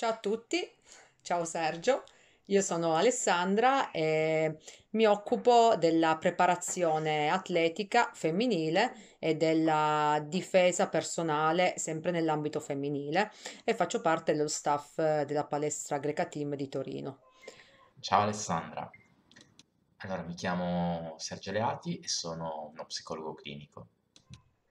Ciao a tutti, ciao Sergio, io sono Alessandra e mi occupo della preparazione atletica femminile e della difesa personale sempre nell'ambito femminile e faccio parte dello staff della palestra Greca Team di Torino. Ciao Alessandra, allora mi chiamo Sergio Leati e sono uno psicologo clinico.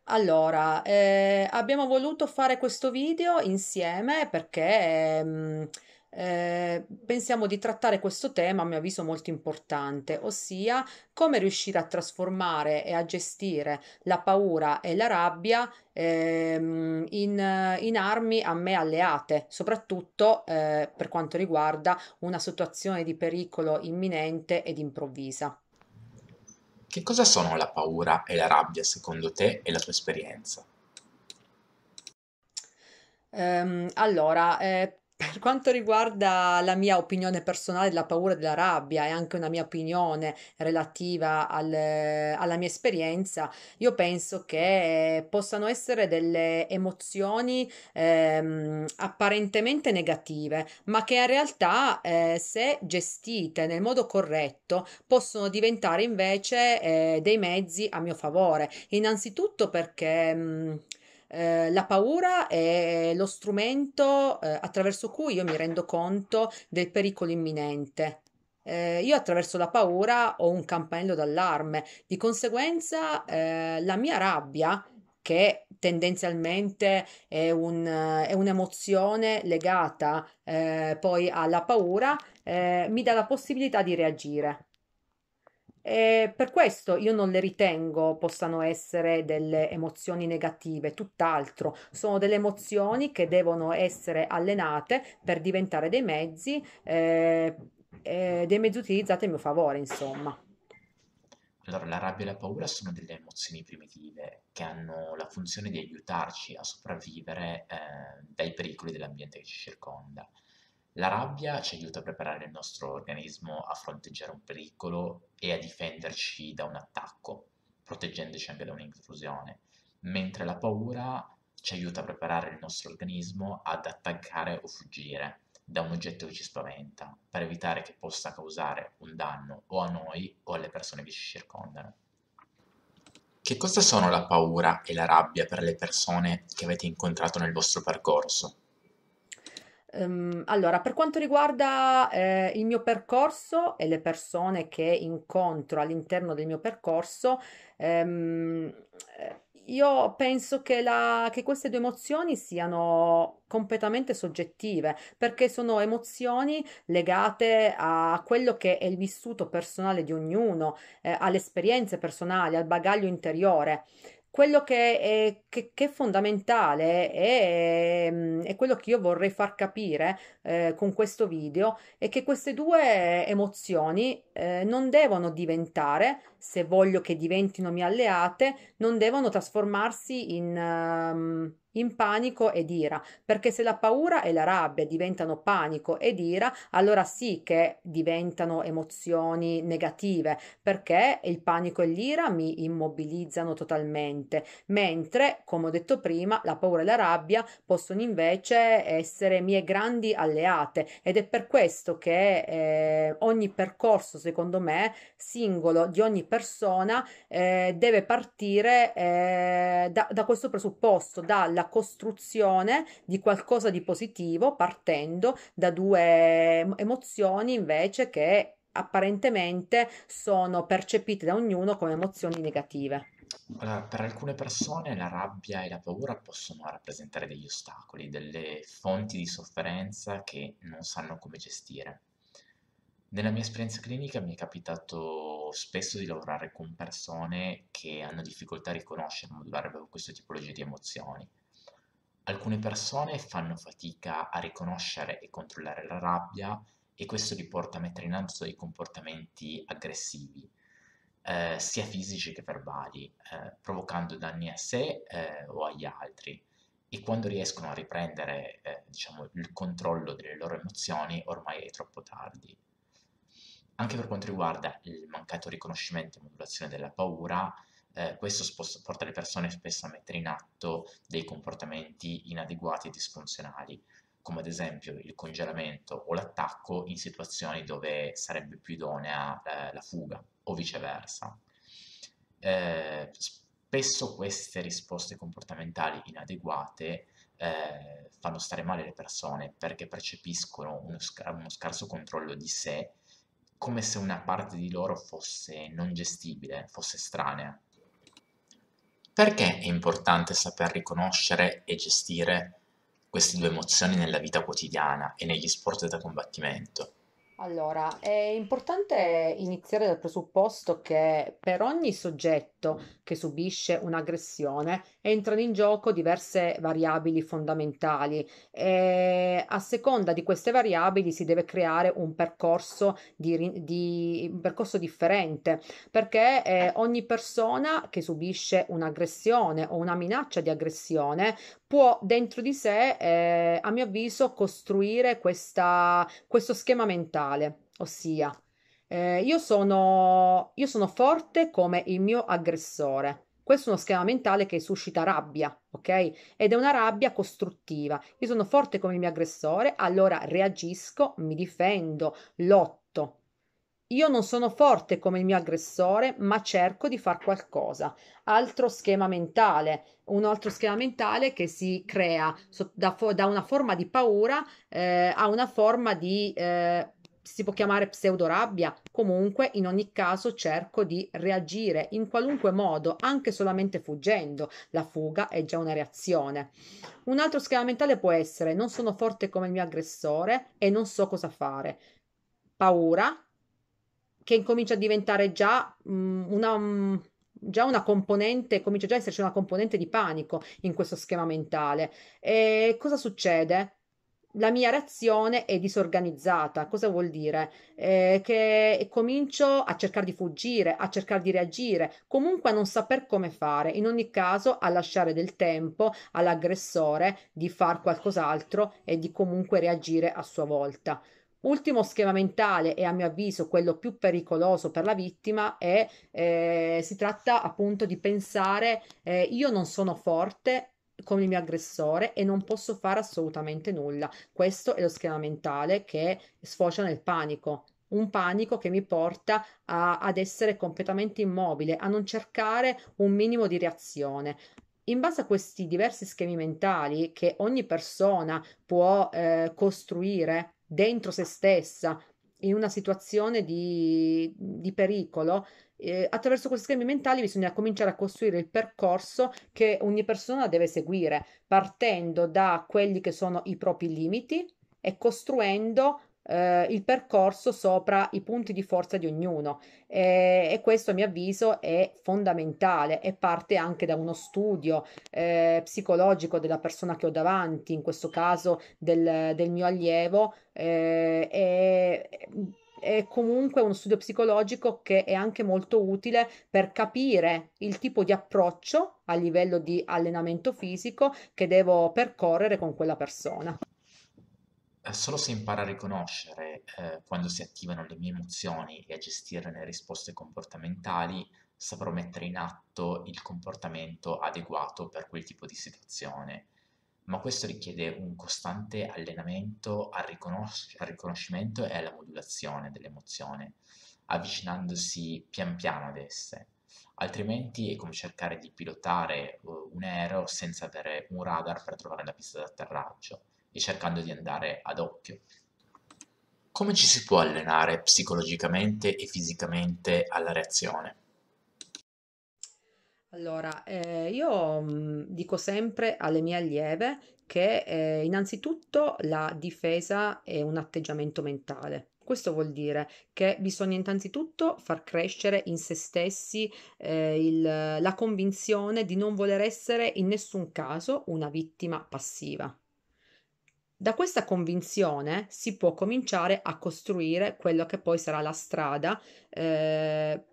Allora, ehm, abbiamo voluto fare questo video insieme perché, mhmm, ehm, pensiamo di trattare questo tema, a mio avviso, molto importante, ossia come riuscire a trasformare e a gestire la paura e la rabbia, ehm, in in armi a me alleate, soprattutto, ehm, per quanto riguarda una situazione di pericolo imminente ed improvvisa. Che cosa sono la paura e la rabbia secondo te e la tua esperienza? Ehm, allora, eh, per quanto riguarda la mia opinione personale della paura e della rabbia e anche una mia opinione relativa al, alla mia esperienza, io penso che eh, possano essere delle emozioni ehm, apparentemente negative, ma che in realtà eh, se gestite nel modo corretto possono diventare invece eh, dei mezzi a mio favore. Innanzitutto perché mh, mm, eh, la paura è lo strumento eh, attraverso cui io mi rendo conto del pericolo imminente. Eh, io attraverso la paura ho un campanello d'allarme, di conseguenza eh, la mia rabbia, che tendenzialmente è, un, è un'emozione legata eh, poi alla paura, mi dà la possibilità di reagire. Eh, per questo io non le ritengo possano essere delle emozioni negative, tutt'altro, sono delle emozioni che devono essere allenate per diventare dei mezzi, eh, eh, dei mezzi utilizzati a mio favore, insomma. Allora, la rabbia e la paura sono delle emozioni primitive che hanno la funzione di aiutarci a sopravvivere eh, dai pericoli dell'ambiente che ci circonda. La rabbia ci aiuta a preparare il nostro organismo a fronteggiare un pericolo e a difenderci da un attacco, proteggendoci anche da un'intrusione, mentre la paura ci aiuta a preparare il nostro organismo ad attaccare o fuggire da un oggetto che ci spaventa, per evitare che possa causare un danno o a noi o alle persone che ci circondano. Che cosa sono la paura e la rabbia per le persone che avete incontrato nel vostro percorso? Um, allora, per quanto riguarda eh, il mio percorso e le persone che incontro all'interno del mio percorso, ehm, eh, io penso che, la, che, queste due emozioni siano completamente soggettive, perché sono emozioni legate a quello che è il vissuto personale di ognuno, eh, alle esperienze personali, al bagaglio interiore quello che è, che, che è fondamentale e mm, quello che io vorrei far capire eh, con questo video è che queste due emozioni eh, non devono diventare, se voglio che diventino mie alleate, non devono trasformarsi in... Um, in panico ed ira, perché se la paura e la rabbia diventano panico ed ira, allora sì che diventano emozioni negative, perché il panico e l'ira mi immobilizzano totalmente, mentre, come ho detto prima, la paura e la rabbia possono invece essere mie grandi alleate ed è per questo che eh, ogni percorso, secondo me, singolo di ogni persona eh, deve partire eh, da, da questo presupposto, dalla costruzione di qualcosa di positivo partendo da due emozioni invece che apparentemente sono percepite da ognuno come emozioni negative. per alcune persone la rabbia e la paura possono rappresentare degli ostacoli, delle fonti di sofferenza che non sanno come gestire. Nella mia esperienza clinica mi è capitato spesso di lavorare con persone che hanno difficoltà a riconoscere e modulare questo tipologia di emozioni. Alcune persone fanno fatica a riconoscere e controllare la rabbia e questo li porta a mettere in atto dei comportamenti aggressivi, eh, sia fisici che verbali, eh, provocando danni a sé eh, o agli altri. E quando riescono a riprendere eh, diciamo, il controllo delle loro emozioni, ormai è troppo tardi. Anche per quanto riguarda il mancato riconoscimento e modulazione della paura, eh, questo sposta, porta le persone spesso a mettere in atto dei comportamenti inadeguati e disfunzionali, come ad esempio il congelamento o l'attacco in situazioni dove sarebbe più idonea eh, la fuga o viceversa. Eh, spesso queste risposte comportamentali inadeguate eh, fanno stare male le persone perché percepiscono uno, scar uno, scarso controllo di sé come se una parte di loro fosse non gestibile, fosse estranea. Perché è importante saper riconoscere e gestire queste due emozioni nella vita quotidiana e negli sport da combattimento? Allora, è importante iniziare dal presupposto che per ogni soggetto soggetto che subisce un'aggressione entrano in gioco diverse variabili fondamentali e a seconda di queste variabili si deve creare un percorso, di, di, un percorso differente perché eh, ogni persona che subisce un'aggressione o una minaccia di aggressione può dentro di sé, eh, a mio avviso, costruire questa, questo schema mentale, ossia eh, io, sono, io sono forte come il mio aggressore. Questo è uno schema mentale che suscita rabbia, ok? Ed è una rabbia costruttiva. Io sono forte come il mio aggressore, allora reagisco, mi difendo, lotto. Io non sono forte come il mio aggressore, ma cerco di far qualcosa. Altro schema mentale, un altro schema mentale che si crea da, da una forma di paura eh, a una forma di eh, si può chiamare pseudorabbia, comunque in ogni caso cerco di reagire in qualunque modo, anche solamente fuggendo. La fuga è già una reazione. Un altro schema mentale può essere non sono forte come il mio aggressore e non so cosa fare. Paura che incomincia a diventare già mh, mm, una mh, mm, già una componente, comincia già a esserci una componente di panico in questo schema mentale. E cosa succede? la mia reazione è disorganizzata. Cosa vuol dire? Eh, che comincio a cercare di fuggire, a cercare di reagire, comunque a non saper come fare, in ogni caso a lasciare del tempo all'aggressore di far qualcos'altro e di comunque reagire a sua volta. Ultimo schema mentale e a mio avviso quello più pericoloso per la vittima è eh, si tratta appunto di pensare eh, io non sono forte con il mio aggressore e non posso fare assolutamente nulla. Questo è lo schema mentale che sfocia nel panico. Un panico che mi porta a, ad essere completamente immobile, a non cercare un minimo di reazione. In base a questi diversi schemi mentali che ogni persona può eh, costruire dentro se stessa in una situazione di, di pericolo, eh, attraverso questi schemi mentali bisogna cominciare a costruire il percorso che ogni persona deve seguire, partendo da quelli che sono i propri limiti e costruendo eh, il percorso sopra i punti di forza di ognuno e, eh, e, questo a mio avviso è fondamentale e parte anche da uno studio eh, psicologico della persona che ho davanti, in questo caso del, del mio allievo. Eh, e, è comunque uno studio psicologico che è anche molto utile per capire il tipo di approccio a livello di allenamento fisico che devo percorrere con quella persona. Eh, solo se imparo a riconoscere eh, quando si attivano le mie emozioni e a gestire le risposte comportamentali, saprò mettere in atto il comportamento adeguato per quel tipo di situazione. Ma questo richiede un costante allenamento al, riconos- al riconoscimento e alla modulazione dell'emozione, avvicinandosi pian piano ad esse. Altrimenti è come cercare di pilotare eh, un aereo senza avere un radar per trovare la pista d'atterraggio e cercando di andare ad occhio. Come ci si può allenare psicologicamente e fisicamente alla reazione? Allora, eh, io mh, mm, dico sempre alle mie allieve che eh, innanzitutto la difesa è un atteggiamento mentale. Questo vuol dire che bisogna innanzitutto far crescere in se stessi eh, il, la convinzione di non voler essere in nessun caso una vittima passiva. Da questa convinzione si può cominciare a costruire quello che poi sarà la strada eh,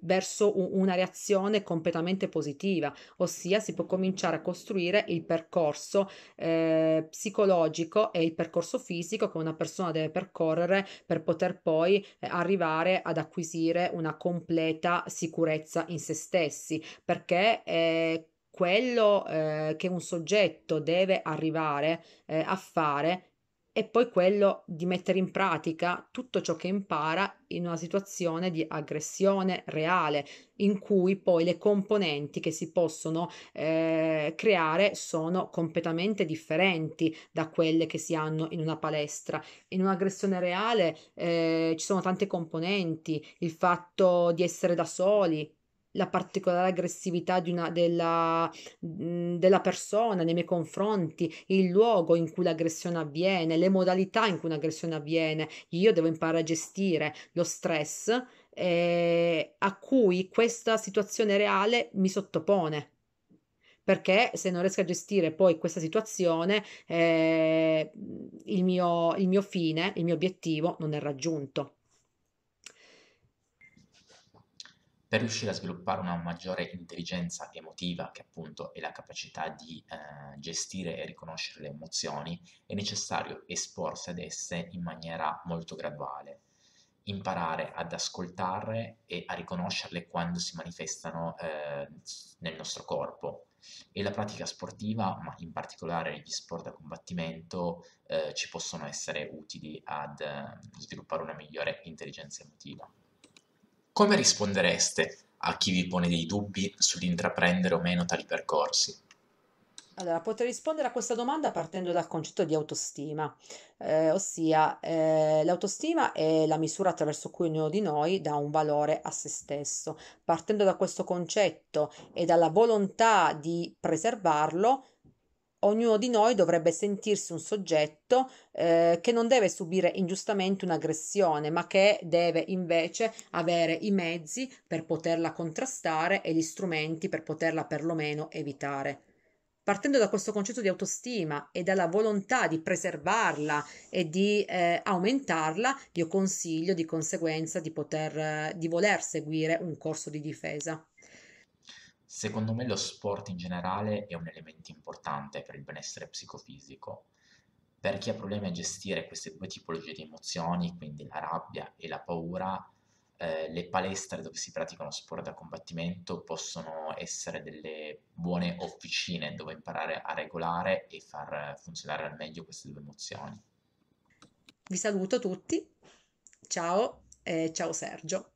verso un, una reazione completamente positiva, ossia si può cominciare a costruire il percorso eh, psicologico e il percorso fisico che una persona deve percorrere per poter poi eh, arrivare ad acquisire una completa sicurezza in se stessi, perché quello eh, che un soggetto deve arrivare eh, a fare e poi quello di mettere in pratica tutto ciò che impara in una situazione di aggressione reale, in cui poi le componenti che si possono eh, creare sono completamente differenti da quelle che si hanno in una palestra. In un'aggressione reale eh, ci sono tante componenti, il fatto di essere da soli, la particolare aggressività una, della, mm, della, persona nei miei confronti, il luogo in cui l'aggressione avviene, le modalità in cui un'aggressione avviene. Io devo imparare a gestire lo stress eh, a cui questa situazione reale mi sottopone. Perché se non riesco a gestire poi questa situazione, eh, il, mio, il mio fine, il mio obiettivo non è raggiunto. per riuscire a sviluppare una maggiore intelligenza emotiva, che appunto è la capacità di eh, gestire e riconoscere le emozioni, è necessario esporsi ad esse in maniera molto graduale, imparare ad ascoltarle e a riconoscerle quando si manifestano eh, nel nostro corpo. E la pratica sportiva, ma in particolare gli sport da combattimento, eh, ci possono essere utili ad eh, sviluppare una migliore intelligenza emotiva come rispondereste a chi vi pone dei dubbi sull'intraprendere o meno tali percorsi? Allora, potrei rispondere a questa domanda partendo dal concetto di autostima, eh, ossia eh, l'autostima è la misura attraverso cui ognuno di noi dà un valore a se stesso. Partendo da questo concetto e dalla volontà di preservarlo, ognuno di noi dovrebbe sentirsi un soggetto eh, che non deve subire ingiustamente un'aggressione, ma che deve invece avere i mezzi per poterla contrastare e gli strumenti per poterla perlomeno evitare. Partendo da questo concetto di autostima e dalla volontà di preservarla e di eh, aumentarla, io consiglio di conseguenza di poter, eh, di voler seguire un corso di difesa. Secondo me lo sport in generale è un elemento importante per il benessere psicofisico. Per chi ha problemi a gestire queste due tipologie di emozioni, quindi la rabbia e la paura, eh, le palestre dove si praticano sport da combattimento possono essere delle buone officine dove imparare a regolare e far funzionare al meglio queste due emozioni. Vi saluto tutti, ciao e ciao Sergio.